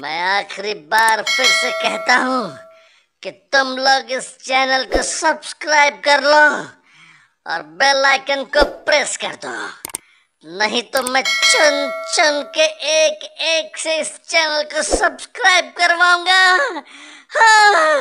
मैं आखिरी बार फिर से कहता हूँ कि तुम लोग इस चैनल को सब्सक्राइब कर लो और बेल आइकन को प्रेस कर दो नहीं तो मैं चुन चुन के एक एक से इस चैनल को सब्सक्राइब करवाऊंगा हाँ